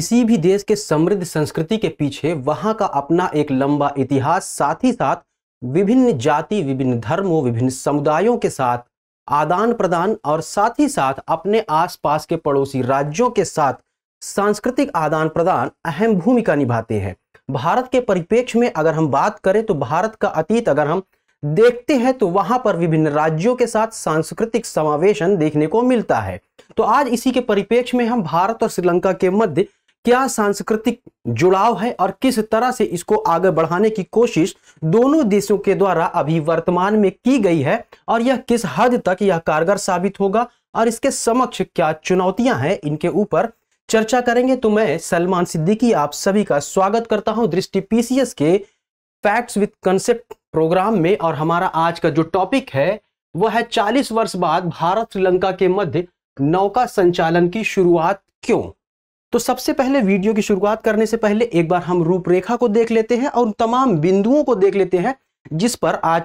किसी भी देश के समृद्ध संस्कृति के पीछे वहां का अपना एक लंबा इतिहास साथ ही साथ विभिन्न जाति विभिन्न धर्मों विभिन्न समुदायों के साथ आदान प्रदान और साथ ही साथ अपने आसपास के पड़ोसी राज्यों के साथ सांस्कृतिक आदान प्रदान अहम भूमिका निभाते हैं भारत के परिप्रेक्ष्य में अगर हम बात करें तो भारत का अतीत अगर हम देखते हैं तो वहां पर विभिन्न राज्यों के साथ सांस्कृतिक समावेशन देखने को मिलता है तो आज इसी के परिप्रेक्ष्य में हम भारत और श्रीलंका के मध्य क्या सांस्कृतिक जुड़ाव है और किस तरह से इसको आगे बढ़ाने की कोशिश दोनों देशों के द्वारा अभी वर्तमान में की गई है और यह किस हद तक यह कारगर साबित होगा और इसके समक्ष क्या चुनौतियां हैं इनके ऊपर चर्चा करेंगे तो मैं सलमान सिद्दीकी आप सभी का स्वागत करता हूं दृष्टि पीसीएस के फैक्ट्स विद कंसेप्ट प्रोग्राम में और हमारा आज का जो टॉपिक है वह है 40 वर्ष बाद भारत श्रीलंका के मध्य नौका संचालन की शुरुआत क्यों तो सबसे पहले वीडियो की शुरुआत करने से पहले एक बार हम रूपरेखा को देख लेते हैं और तमाम बिंदुओं को देख लेते हैं जिस पर आज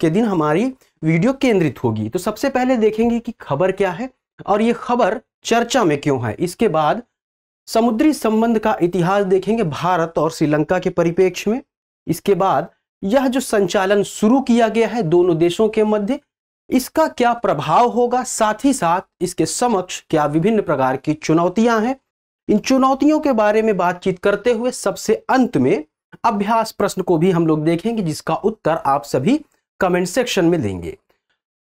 के दिन हमारी वीडियो केंद्रित होगी तो सबसे पहले देखेंगे कि खबर क्या है और ये खबर चर्चा में क्यों है इसके बाद समुद्री संबंध का इतिहास देखेंगे भारत और श्रीलंका के परिप्रेक्ष्य में इसके बाद यह जो संचालन शुरू किया गया है दोनों देशों के मध्य इसका क्या प्रभाव होगा साथ ही साथ इसके समक्ष क्या विभिन्न प्रकार की चुनौतियां हैं इन चुनौतियों के बारे में बातचीत करते हुए सबसे अंत में अभ्यास प्रश्न को भी हम लोग देखेंगे जिसका उत्तर आप सभी कमेंट सेक्शन में देंगे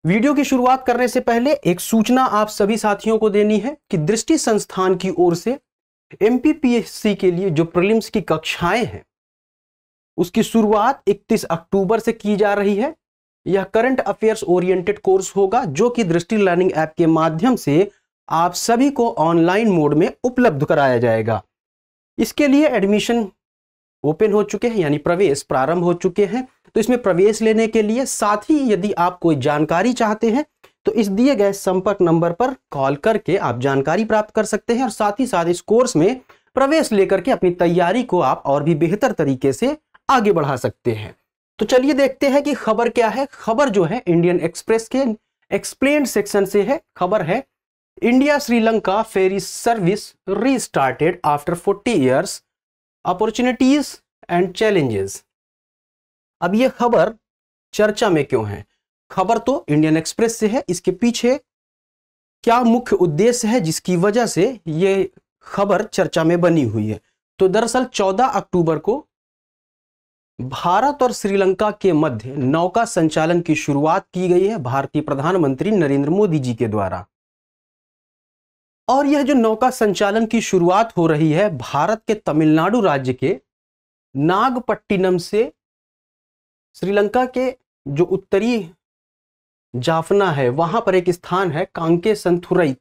वीडियो की शुरुआत करने से पहले एक सूचना आप सभी साथियों को देनी है कि दृष्टि संस्थान की ओर से एमपीपीएससी के लिए जो प्रिलिम्स की कक्षाएं हैं उसकी शुरुआत 31 अक्टूबर से की जा रही है यह करंट अफेयर्स ओरिएंटेड कोर्स होगा जो कि दृष्टि लर्निंग ऐप के माध्यम से आप सभी को ऑनलाइन मोड में उपलब्ध कराया जाएगा इसके लिए एडमिशन ओपन हो चुके हैं यानी प्रवेश प्रारंभ हो चुके हैं तो इसमें प्रवेश लेने के लिए साथ ही यदि आप कोई जानकारी चाहते हैं तो इस दिए गए संपर्क नंबर पर कॉल करके आप जानकारी प्राप्त कर सकते हैं और साथ ही साथ इस कोर्स में प्रवेश लेकर के अपनी तैयारी को आप और भी बेहतर तरीके से आगे बढ़ा सकते हैं तो चलिए देखते हैं कि खबर क्या है खबर जो है इंडियन एक्सप्रेस के एक्सप्लेन सेक्शन से है खबर है India Sri Lanka ferry service service after after 40 years opportunities and challenges अब ये खबर चर्चा में क्यों है खबर तो इंडियन एक्सप्रेस से है इसके पीछे क्या मुख्य उद्देश्य है जिसकी वजह से ये खबर चर्चा में बनी हुई है तो दरअसल 14 अक्टूबर को भारत और श्रीलंका के मध्य नौका संचालन की शुरुआत की गई है भारतीय प्रधानमंत्री नरेंद्र मोदी जी के द्वारा और यह जो नौका संचालन की शुरुआत हो रही है भारत के तमिलनाडु राज्य के नागपट्टिनम से श्रीलंका के जो उत्तरी जाफना है वहां पर एक स्थान है कांके संथुरई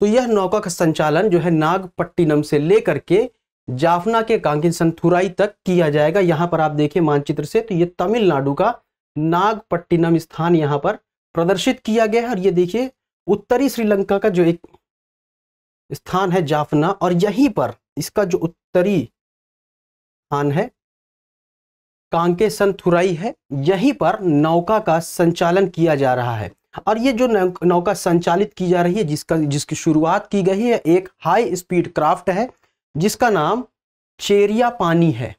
तो यह नौका का संचालन जो है नागपट्टिनम से लेकर के जाफना के कांके संथुराई तक किया जाएगा यहाँ पर आप देखिए मानचित्र से तो यह तमिलनाडु का नागपट्टिनम स्थान यहाँ पर प्रदर्शित किया गया है और ये देखिए उत्तरी श्रीलंका का जो एक स्थान है जाफना और यहीं पर इसका जो उत्तरी स्थान है कांके संथुराई है यहीं पर नौका का संचालन किया जा रहा है और ये जो नौका संचालित की जा रही है जिसका जिसकी शुरुआत की गई है एक हाई स्पीड क्राफ्ट है जिसका नाम चेरिया पानी है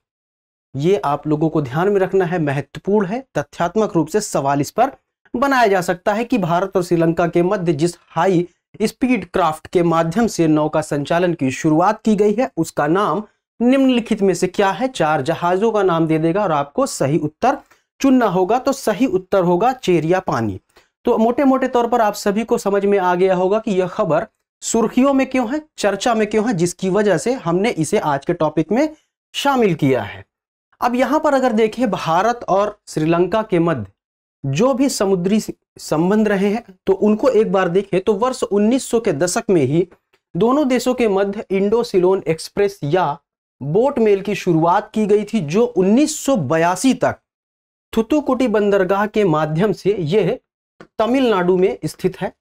ये आप लोगों को ध्यान में रखना है महत्वपूर्ण है तथ्यात्मक रूप से सवाल इस पर बनाया जा सकता है कि भारत और श्रीलंका के मध्य जिस हाई स्पीड क्राफ्ट के माध्यम से नौका संचालन की शुरुआत की गई है उसका नाम निम्नलिखित में से क्या है चार जहाजों का नाम दे देगा और आपको सही उत्तर चुनना होगा तो सही उत्तर होगा चेरिया पानी तो मोटे मोटे तौर पर आप सभी को समझ में आ गया होगा कि यह खबर सुर्खियों में क्यों है चर्चा में क्यों है जिसकी वजह से हमने इसे आज के टॉपिक में शामिल किया है अब यहां पर अगर देखें भारत और श्रीलंका के मध्य जो भी समुद्री संबंध रहे हैं तो उनको एक बार देखें तो वर्ष 1900 के दशक में ही दोनों देशों के मध्य इंडो सिलोन एक्सप्रेस या बोट मेल की शुरुआत की गई थी जो उन्नीस तक थुतुकुटी बंदरगाह के माध्यम से यह तमिलनाडु में स्थित है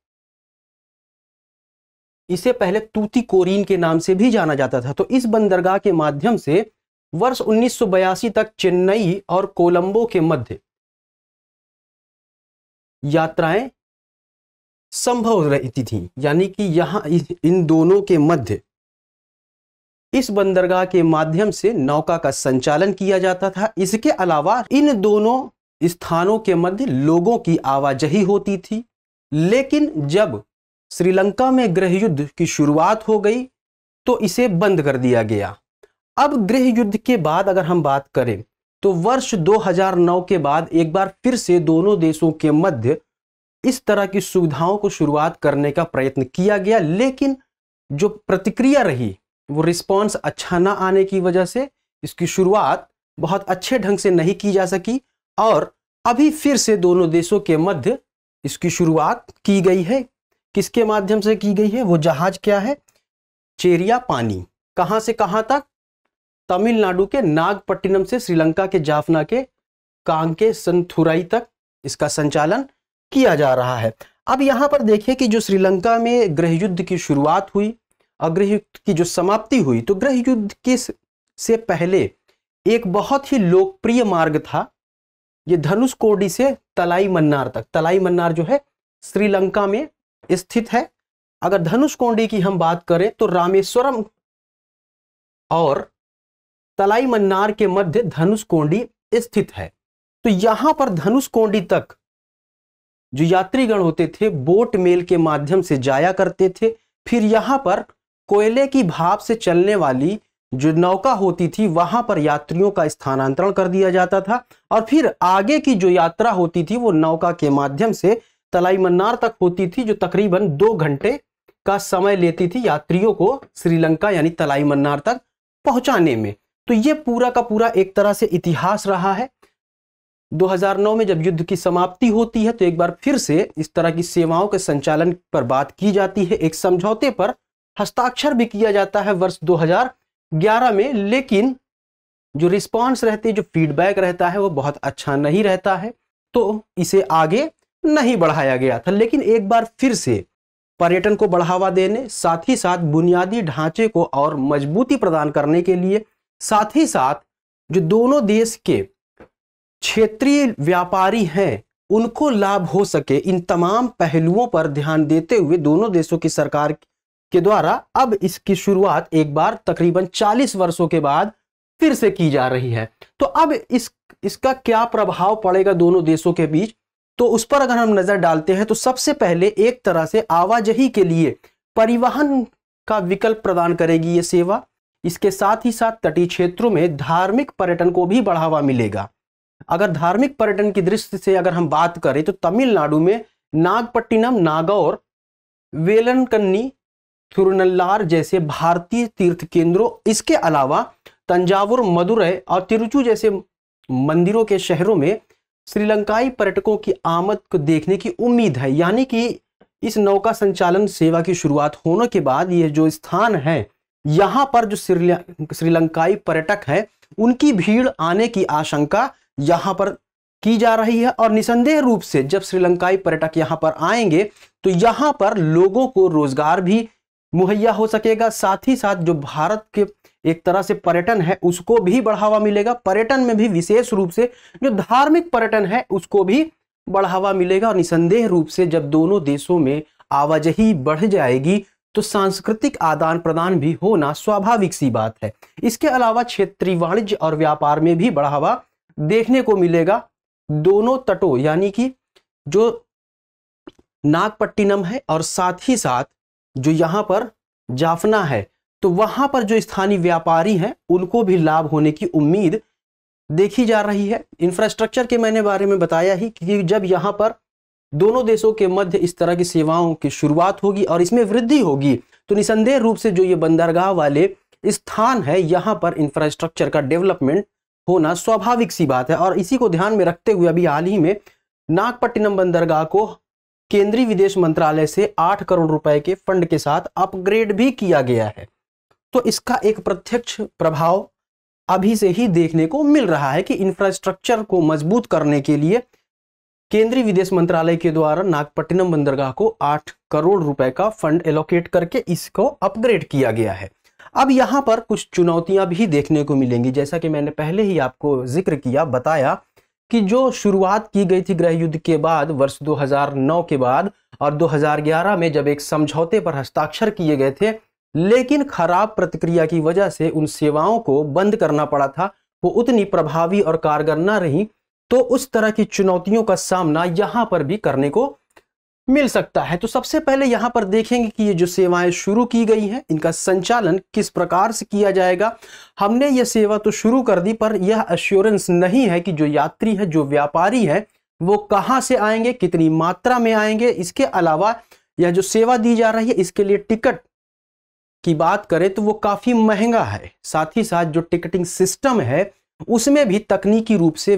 इसे पहले तूती कोरिन के नाम से भी जाना जाता था तो इस बंदरगाह के माध्यम से वर्ष 1982 तक चेन्नई और कोलंबो के मध्य यात्राएं संभव रहती थी यानी कि यहाँ इन दोनों के मध्य इस बंदरगाह के माध्यम से नौका का संचालन किया जाता था इसके अलावा इन दोनों स्थानों के मध्य लोगों की आवाजही होती थी लेकिन जब श्रीलंका में गृह युद्ध की शुरुआत हो गई तो इसे बंद कर दिया गया अब गृह युद्ध के बाद अगर हम बात करें तो वर्ष 2009 के बाद एक बार फिर से दोनों देशों के मध्य इस तरह की सुविधाओं को शुरुआत करने का प्रयत्न किया गया लेकिन जो प्रतिक्रिया रही वो रिस्पॉन्स अच्छा ना आने की वजह से इसकी शुरुआत बहुत अच्छे ढंग से नहीं की जा सकी और अभी फिर से दोनों देशों के मध्य इसकी शुरुआत की गई है किसके माध्यम से की गई है वो जहाज क्या है चेरिया पानी कहाँ से कहाँ तक तमिलनाडु के नागपट्टिनम से श्रीलंका के जाफना के कांके संथुराई तक इसका संचालन किया जा रहा है अब यहाँ पर देखिए कि जो श्रीलंका में गृह युद्ध की शुरुआत हुई और युद्ध की जो समाप्ति हुई तो गृह युद्ध के से पहले एक बहुत ही लोकप्रिय मार्ग था ये धनुष कोडी से तलाई मन्नार तक तलाई मन्नार जो है श्रीलंका में स्थित है अगर धनुष कोडी की हम बात करें तो रामेश्वरम और तलाई मन्नार के मध्य धनुष कोंडी स्थित है तो यहां पर धनुष कोंडी तक जो यात्रीगण होते थे बोट मेल के माध्यम से जाया करते थे फिर यहाँ पर कोयले की भाप से चलने वाली जो नौका होती थी वहां पर यात्रियों का स्थानांतरण कर दिया जाता था और फिर आगे की जो यात्रा होती थी वो नौका के माध्यम से तलाई मन्नार तक होती थी जो तकरीबन दो घंटे का समय लेती थी यात्रियों को श्रीलंका यानी तलाई मन्नार तक पहुंचाने में तो ये पूरा का पूरा एक तरह से इतिहास रहा है 2009 में जब युद्ध की समाप्ति होती है तो एक बार फिर से इस तरह की सेवाओं के संचालन पर बात की जाती है एक समझौते पर हस्ताक्षर भी किया जाता है वर्ष 2011 में लेकिन जो रिस्पांस रहती है जो फीडबैक रहता है वो बहुत अच्छा नहीं रहता है तो इसे आगे नहीं बढ़ाया गया था लेकिन एक बार फिर से पर्यटन को बढ़ावा देने साथ ही साथ बुनियादी ढांचे को और मजबूती प्रदान करने के लिए साथ ही साथ जो दोनों देश के क्षेत्रीय व्यापारी हैं उनको लाभ हो सके इन तमाम पहलुओं पर ध्यान देते हुए दोनों देशों की सरकार के द्वारा अब इसकी शुरुआत एक बार तकरीबन 40 वर्षों के बाद फिर से की जा रही है तो अब इस इसका क्या प्रभाव पड़ेगा दोनों देशों के बीच तो उस पर अगर हम नजर डालते हैं तो सबसे पहले एक तरह से आवाजही के लिए परिवहन का विकल्प प्रदान करेगी ये सेवा इसके साथ ही साथ तटीय क्षेत्रों में धार्मिक पर्यटन को भी बढ़ावा मिलेगा अगर धार्मिक पर्यटन की दृष्टि से अगर हम बात करें तो तमिलनाडु में नागपट्टिनम नागौर वेलनकन्नी थुरनल्लार जैसे भारतीय तीर्थ केंद्रों इसके अलावा तंजावुर मदुरई और तिरुचू जैसे मंदिरों के शहरों में श्रीलंकाई पर्यटकों की आमद को देखने की उम्मीद है यानी कि इस नौका संचालन सेवा की शुरुआत होने के बाद ये जो स्थान है यहाँ पर जो श्रीलंकाई पर्यटक हैं उनकी भीड़ आने की आशंका यहाँ पर की जा रही है और निसंदेह रूप से जब श्रीलंकाई पर्यटक यहाँ पर आएंगे तो यहाँ पर लोगों को रोजगार भी मुहैया हो सकेगा साथ ही साथ जो भारत के एक तरह से पर्यटन है उसको भी बढ़ावा मिलेगा पर्यटन में भी विशेष रूप से जो धार्मिक पर्यटन है उसको भी बढ़ावा मिलेगा और निसंदेह रूप से जब दोनों देशों में आवाजही बढ़ जाएगी तो सांस्कृतिक आदान प्रदान भी होना स्वाभाविक सी बात है इसके अलावा क्षेत्रीय वाणिज्य और व्यापार में भी बढ़ावा देखने को मिलेगा दोनों तटों यानी कि जो नागपट्टिनम है और साथ ही साथ जो यहाँ पर जाफना है तो वहां पर जो स्थानीय व्यापारी हैं उनको भी लाभ होने की उम्मीद देखी जा रही है इंफ्रास्ट्रक्चर के मैंने बारे में बताया ही कि जब यहाँ पर दोनों देशों के मध्य इस तरह की सेवाओं की शुरुआत होगी और इसमें वृद्धि होगी तो निसंदेह रूप से जो ये बंदरगाह वाले स्थान है यहाँ पर इंफ्रास्ट्रक्चर का डेवलपमेंट होना स्वाभाविक सी बात है और इसी को ध्यान में रखते हुए अभी हाल ही में नागपट्टिनम बंदरगाह को केंद्रीय विदेश मंत्रालय से आठ करोड़ रुपए के फंड के साथ अपग्रेड भी किया गया है तो इसका एक प्रत्यक्ष प्रभाव अभी से ही देखने को मिल रहा है कि इंफ्रास्ट्रक्चर को मजबूत करने के लिए केंद्रीय विदेश मंत्रालय के द्वारा नागपट्टिनम बंदरगाह को आठ करोड़ रुपए का फंड एलोकेट करके इसको अपग्रेड किया गया है अब यहां पर कुछ चुनौतियां भी देखने को मिलेंगी जैसा कि मैंने पहले ही आपको जिक्र किया बताया कि जो शुरुआत की गई थी गृह युद्ध के बाद वर्ष 2009 के बाद और 2011 में जब एक समझौते पर हस्ताक्षर किए गए थे लेकिन खराब प्रतिक्रिया की वजह से उन सेवाओं को बंद करना पड़ा था वो उतनी प्रभावी और कारगर ना रही तो उस तरह की चुनौतियों का सामना यहां पर भी करने को मिल सकता है तो सबसे पहले यहां पर देखेंगे कि ये जो सेवाएं शुरू की गई हैं इनका संचालन किस प्रकार से किया जाएगा हमने ये सेवा तो शुरू कर दी पर यह अश्योरेंस नहीं है कि जो यात्री है जो व्यापारी है वो कहाँ से आएंगे कितनी मात्रा में आएंगे इसके अलावा यह जो सेवा दी जा रही है इसके लिए टिकट की बात करें तो वो काफ़ी महंगा है साथ ही साथ जो टिकटिंग सिस्टम है उसमें भी तकनीकी रूप से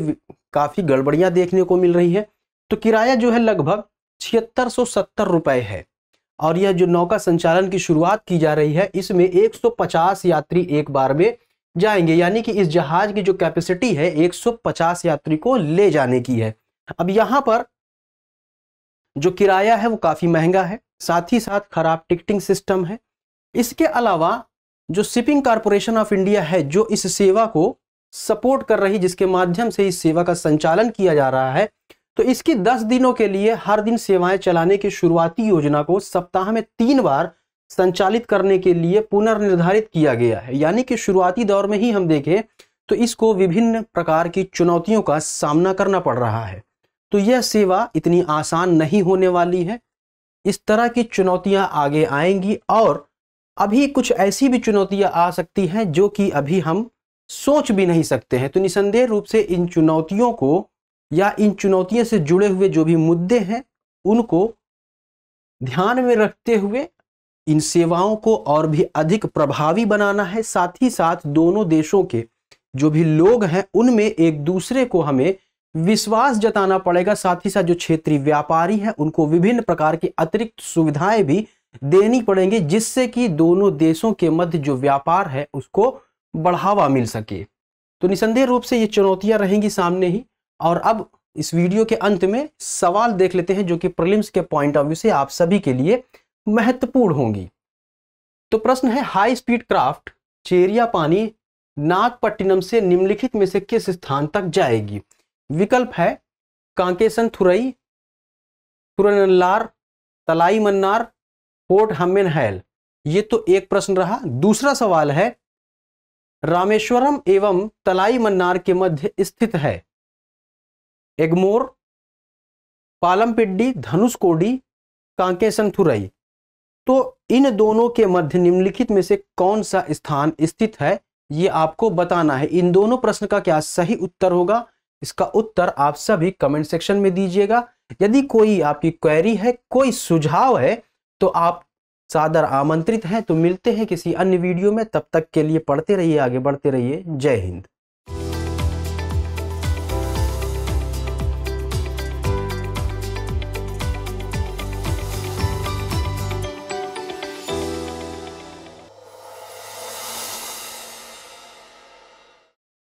काफ़ी गड़बड़ियां देखने को मिल रही हैं तो किराया जो है लगभग छिहत्तर सौ सत्तर रुपये है और यह जो नौका संचालन की शुरुआत की जा रही है इसमें 150 यात्री एक बार में जाएंगे यानी कि इस जहाज की जो कैपेसिटी है 150 यात्री को ले जाने की है अब यहाँ पर जो किराया है वो काफ़ी महंगा है साथ ही साथ खराब टिकटिंग सिस्टम है इसके अलावा जो शिपिंग कॉरपोरेशन ऑफ इंडिया है जो इस सेवा को सपोर्ट कर रही जिसके माध्यम से इस सेवा का संचालन किया जा रहा है तो इसकी दस दिनों के लिए हर दिन सेवाएं चलाने की शुरुआती योजना को सप्ताह में तीन बार संचालित करने के लिए पुनर्निर्धारित किया गया है यानी कि शुरुआती दौर में ही हम देखें तो इसको विभिन्न प्रकार की चुनौतियों का सामना करना पड़ रहा है तो यह सेवा इतनी आसान नहीं होने वाली है इस तरह की चुनौतियां आगे आएंगी और अभी कुछ ऐसी भी चुनौतियां आ सकती हैं जो कि अभी हम सोच भी नहीं सकते हैं तो निसंदेह रूप से इन चुनौतियों को या इन चुनौतियों से जुड़े हुए जो भी मुद्दे हैं उनको ध्यान में रखते हुए इन सेवाओं को और भी अधिक प्रभावी बनाना है साथ ही साथ दोनों देशों के जो भी लोग हैं उनमें एक दूसरे को हमें विश्वास जताना पड़ेगा साथ ही साथ जो क्षेत्रीय व्यापारी हैं उनको विभिन्न प्रकार की अतिरिक्त सुविधाएं भी देनी पड़ेंगी जिससे कि दोनों देशों के मध्य जो व्यापार है उसको बढ़ावा मिल सके तो निसंदेह रूप से ये चुनौतियां रहेंगी सामने ही और अब इस वीडियो के अंत में सवाल देख लेते हैं जो कि प्रिलिम्स के पॉइंट ऑफ व्यू से आप सभी के लिए महत्वपूर्ण होंगी तो प्रश्न है हाई स्पीड क्राफ्ट चेरिया पानी नागपट्टिनम से निम्नलिखित में से किस स्थान तक जाएगी विकल्प है कांकेसन थुरई थुरार तलाई मन्नार हमेन हैल ये तो एक प्रश्न रहा दूसरा सवाल है रामेश्वरम एवं तलाई मन्नार के मध्य स्थित है एगमोर पालमपिड्डी धनुषकोडी कांकेसंथुरई तो इन दोनों के मध्य निम्नलिखित में से कौन सा स्थान स्थित है ये आपको बताना है इन दोनों प्रश्न का क्या सही उत्तर होगा इसका उत्तर आप सभी कमेंट सेक्शन में दीजिएगा यदि कोई आपकी क्वेरी है कोई सुझाव है तो आप सादर आमंत्रित हैं तो मिलते हैं किसी अन्य वीडियो में तब तक के लिए पढ़ते रहिए आगे बढ़ते रहिए जय हिंद